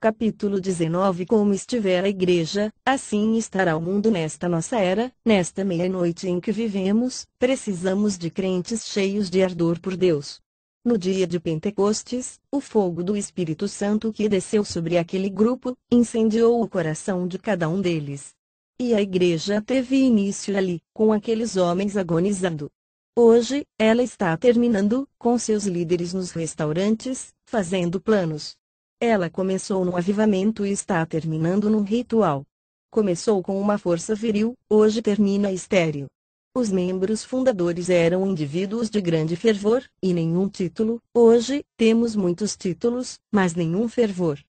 capítulo 19 Como estiver a igreja, assim estará o mundo nesta nossa era, nesta meia-noite em que vivemos, precisamos de crentes cheios de ardor por Deus. No dia de Pentecostes, o fogo do Espírito Santo que desceu sobre aquele grupo, incendiou o coração de cada um deles. E a igreja teve início ali, com aqueles homens agonizando. Hoje, ela está terminando, com seus líderes nos restaurantes, fazendo planos, ela começou num avivamento e está terminando num ritual. Começou com uma força viril, hoje termina estéril. Os membros fundadores eram indivíduos de grande fervor, e nenhum título, hoje, temos muitos títulos, mas nenhum fervor.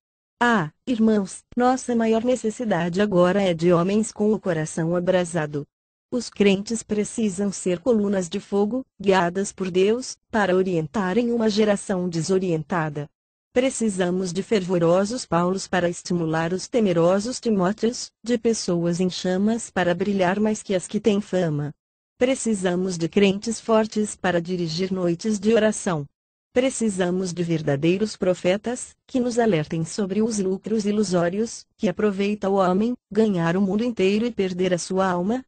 Ah, irmãos, nossa maior necessidade agora é de homens com o coração abrasado. Os crentes precisam ser colunas de fogo, guiadas por Deus, para orientarem uma geração desorientada. Precisamos de fervorosos Paulos para estimular os temerosos Timóteos, de pessoas em chamas para brilhar mais que as que têm fama. Precisamos de crentes fortes para dirigir noites de oração. Precisamos de verdadeiros profetas, que nos alertem sobre os lucros ilusórios, que aproveita o homem, ganhar o mundo inteiro e perder a sua alma.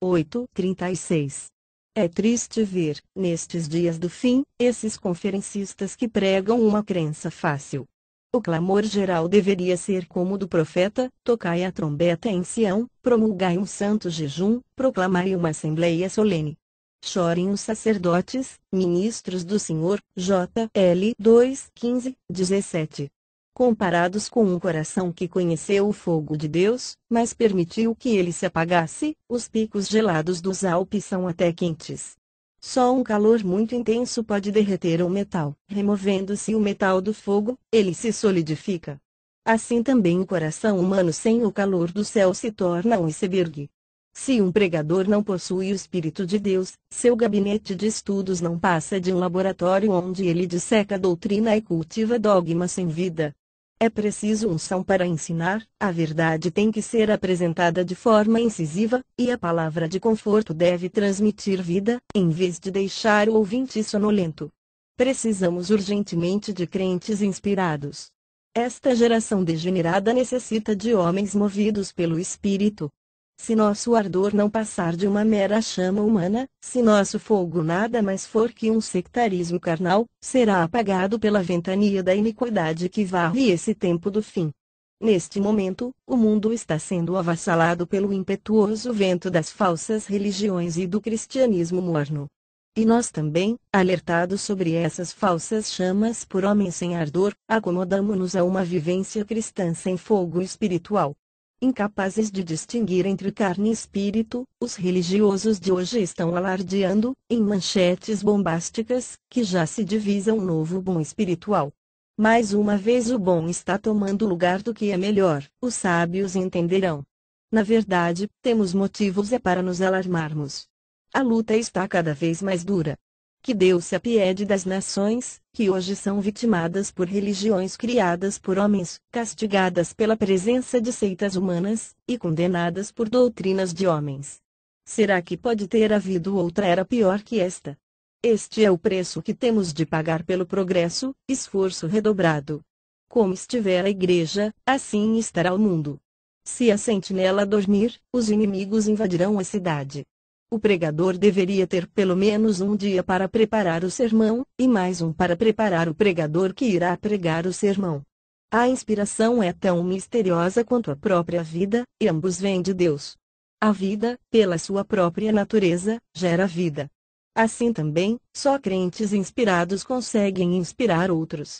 8 36 é triste ver, nestes dias do fim, esses conferencistas que pregam uma crença fácil. O clamor geral deveria ser como o do profeta: tocai a trombeta em Sião, promulgai um santo jejum, proclamai uma assembleia solene. Chorem os sacerdotes, ministros do Senhor, JL 2, 15, 17 comparados com um coração que conheceu o fogo de Deus, mas permitiu que ele se apagasse, os picos gelados dos Alpes são até quentes. Só um calor muito intenso pode derreter o metal. Removendo-se o metal do fogo, ele se solidifica. Assim também o coração humano sem o calor do céu se torna um iceberg. Se um pregador não possui o Espírito de Deus, seu gabinete de estudos não passa de um laboratório onde ele disseca doutrina e cultiva dogmas sem vida, é preciso unção para ensinar, a verdade tem que ser apresentada de forma incisiva, e a palavra de conforto deve transmitir vida, em vez de deixar o ouvinte sonolento. Precisamos urgentemente de crentes inspirados. Esta geração degenerada necessita de homens movidos pelo Espírito, se nosso ardor não passar de uma mera chama humana, se nosso fogo nada mais for que um sectarismo carnal, será apagado pela ventania da iniquidade que varre esse tempo do fim. Neste momento, o mundo está sendo avassalado pelo impetuoso vento das falsas religiões e do cristianismo morno. E nós também, alertados sobre essas falsas chamas por homens sem ardor, acomodamos-nos a uma vivência cristã sem fogo espiritual. Incapazes de distinguir entre carne e espírito, os religiosos de hoje estão alardeando, em manchetes bombásticas, que já se divisa um novo bom espiritual. Mais uma vez o bom está tomando lugar do que é melhor, os sábios entenderão. Na verdade, temos motivos é para nos alarmarmos. A luta está cada vez mais dura que Deus se apiede das nações, que hoje são vitimadas por religiões criadas por homens, castigadas pela presença de seitas humanas, e condenadas por doutrinas de homens. Será que pode ter havido outra era pior que esta? Este é o preço que temos de pagar pelo progresso, esforço redobrado. Como estiver a igreja, assim estará o mundo. Se a sentinela dormir, os inimigos invadirão a cidade. O pregador deveria ter pelo menos um dia para preparar o sermão, e mais um para preparar o pregador que irá pregar o sermão. A inspiração é tão misteriosa quanto a própria vida, e ambos vêm de Deus. A vida, pela sua própria natureza, gera vida. Assim também, só crentes inspirados conseguem inspirar outros.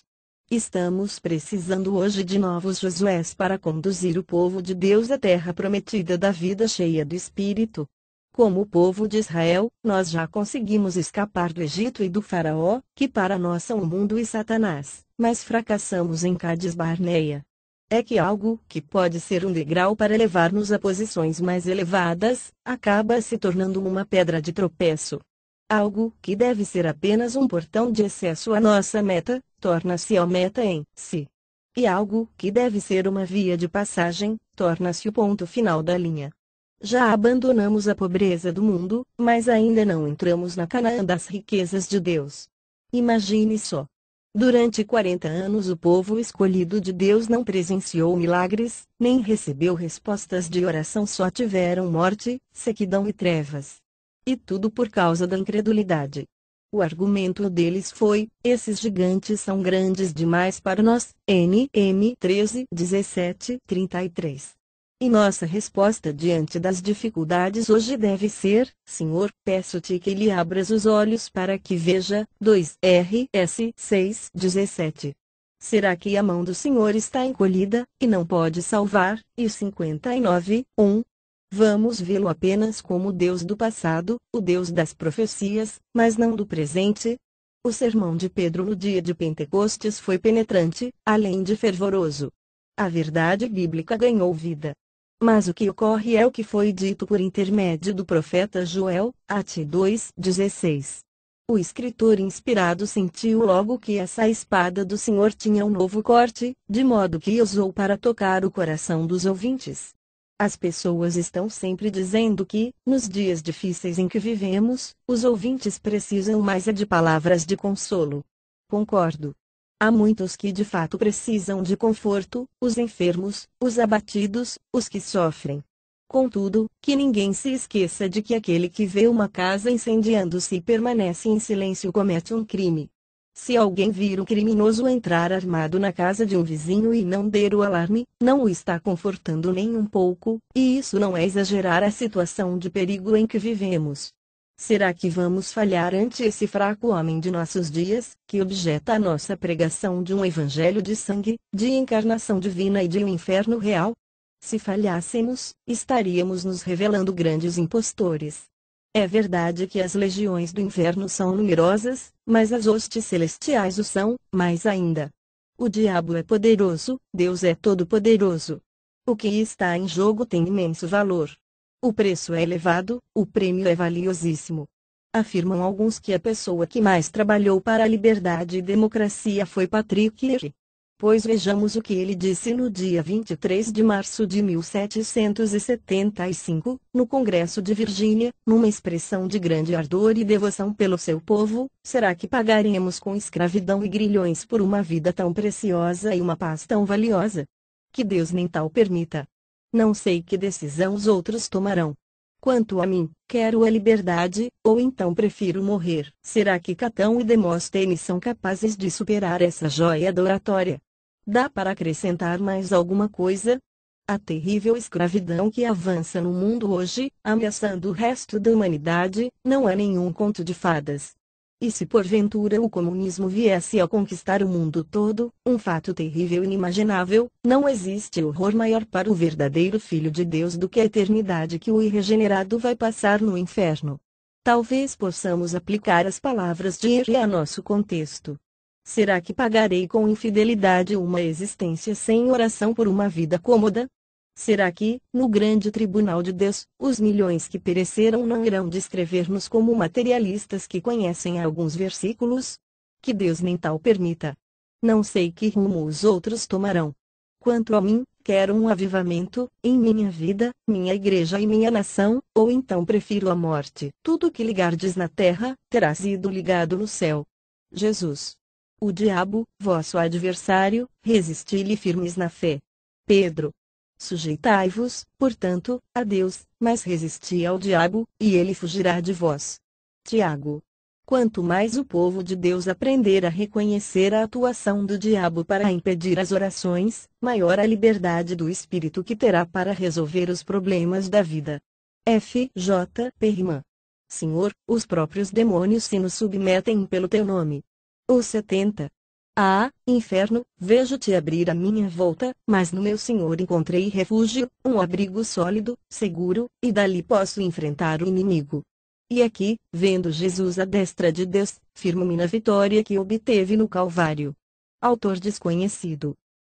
Estamos precisando hoje de novos Josués para conduzir o povo de Deus à terra prometida da vida cheia do Espírito, como o povo de Israel, nós já conseguimos escapar do Egito e do Faraó, que para nós são o mundo e Satanás, mas fracassamos em Cádiz Barneia. É que algo, que pode ser um degrau para levar-nos a posições mais elevadas, acaba se tornando uma pedra de tropeço. Algo que deve ser apenas um portão de acesso à nossa meta, torna-se a meta em si. E algo que deve ser uma via de passagem, torna-se o ponto final da linha. Já abandonamos a pobreza do mundo, mas ainda não entramos na Canaã das riquezas de Deus. Imagine só. Durante 40 anos o povo escolhido de Deus não presenciou milagres, nem recebeu respostas de oração, só tiveram morte, sequidão e trevas. E tudo por causa da incredulidade. O argumento deles foi: esses gigantes são grandes demais para nós. NM 13, 17, 33. E nossa resposta diante das dificuldades hoje deve ser: Senhor, peço-te que lhe abras os olhos para que veja. 2 RS 6:17. Será que a mão do Senhor está encolhida e não pode salvar? E 59, 1. Vamos vê-lo apenas como Deus do passado, o Deus das profecias, mas não do presente. O sermão de Pedro no dia de Pentecostes foi penetrante, além de fervoroso. A verdade bíblica ganhou vida. Mas o que ocorre é o que foi dito por intermédio do profeta Joel, Ate 2:16. O escritor inspirado sentiu logo que essa espada do Senhor tinha um novo corte, de modo que usou para tocar o coração dos ouvintes. As pessoas estão sempre dizendo que, nos dias difíceis em que vivemos, os ouvintes precisam mais é de palavras de consolo. Concordo. Há muitos que de fato precisam de conforto, os enfermos, os abatidos, os que sofrem. Contudo, que ninguém se esqueça de que aquele que vê uma casa incendiando-se e permanece em silêncio comete um crime. Se alguém vir um criminoso entrar armado na casa de um vizinho e não der o alarme, não o está confortando nem um pouco, e isso não é exagerar a situação de perigo em que vivemos. Será que vamos falhar ante esse fraco homem de nossos dias, que objeta a nossa pregação de um evangelho de sangue, de encarnação divina e de um inferno real? Se falhássemos, estaríamos nos revelando grandes impostores. É verdade que as legiões do inferno são numerosas, mas as hostes celestiais o são, mais ainda. O diabo é poderoso, Deus é todo-poderoso. O que está em jogo tem imenso valor. O preço é elevado, o prêmio é valiosíssimo. Afirmam alguns que a pessoa que mais trabalhou para a liberdade e democracia foi Patrick Leahy. Pois vejamos o que ele disse no dia 23 de março de 1775, no Congresso de Virgínia, numa expressão de grande ardor e devoção pelo seu povo: será que pagaremos com escravidão e grilhões por uma vida tão preciosa e uma paz tão valiosa? Que Deus nem tal permita. Não sei que decisão os outros tomarão. Quanto a mim, quero a liberdade, ou então prefiro morrer. Será que Catão e Demóstenes são capazes de superar essa joia adoratória? Dá para acrescentar mais alguma coisa? A terrível escravidão que avança no mundo hoje, ameaçando o resto da humanidade, não é nenhum conto de fadas. E se porventura o comunismo viesse a conquistar o mundo todo, um fato terrível e inimaginável, não existe horror maior para o verdadeiro Filho de Deus do que a eternidade que o irregenerado vai passar no inferno. Talvez possamos aplicar as palavras de Ir a nosso contexto. Será que pagarei com infidelidade uma existência sem oração por uma vida cômoda? Será que, no grande tribunal de Deus, os milhões que pereceram não irão descrever-nos como materialistas que conhecem alguns versículos? Que Deus nem tal permita. Não sei que rumo os outros tomarão. Quanto a mim, quero um avivamento, em minha vida, minha igreja e minha nação, ou então prefiro a morte. Tudo que ligardes na terra, terá sido ligado no céu. Jesus. O diabo, vosso adversário, resisti-lhe firmes na fé. Pedro Sujeitai-vos, portanto, a Deus, mas resisti ao diabo, e ele fugirá de vós. Tiago. Quanto mais o povo de Deus aprender a reconhecer a atuação do diabo para impedir as orações, maior a liberdade do espírito que terá para resolver os problemas da vida. F. J. Perriman. Senhor, os próprios demônios se nos submetem pelo teu nome. O 70. Ah, inferno, vejo-te abrir a minha volta, mas no meu Senhor encontrei refúgio, um abrigo sólido, seguro, e dali posso enfrentar o inimigo. E aqui, vendo Jesus à destra de Deus, firmo-me na vitória que obteve no Calvário. Autor desconhecido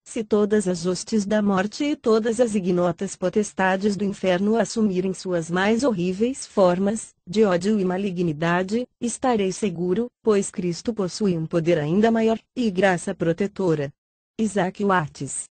se todas as hostes da morte e todas as ignotas potestades do inferno assumirem suas mais horríveis formas, de ódio e malignidade, estarei seguro, pois Cristo possui um poder ainda maior, e graça protetora. Isaac Watts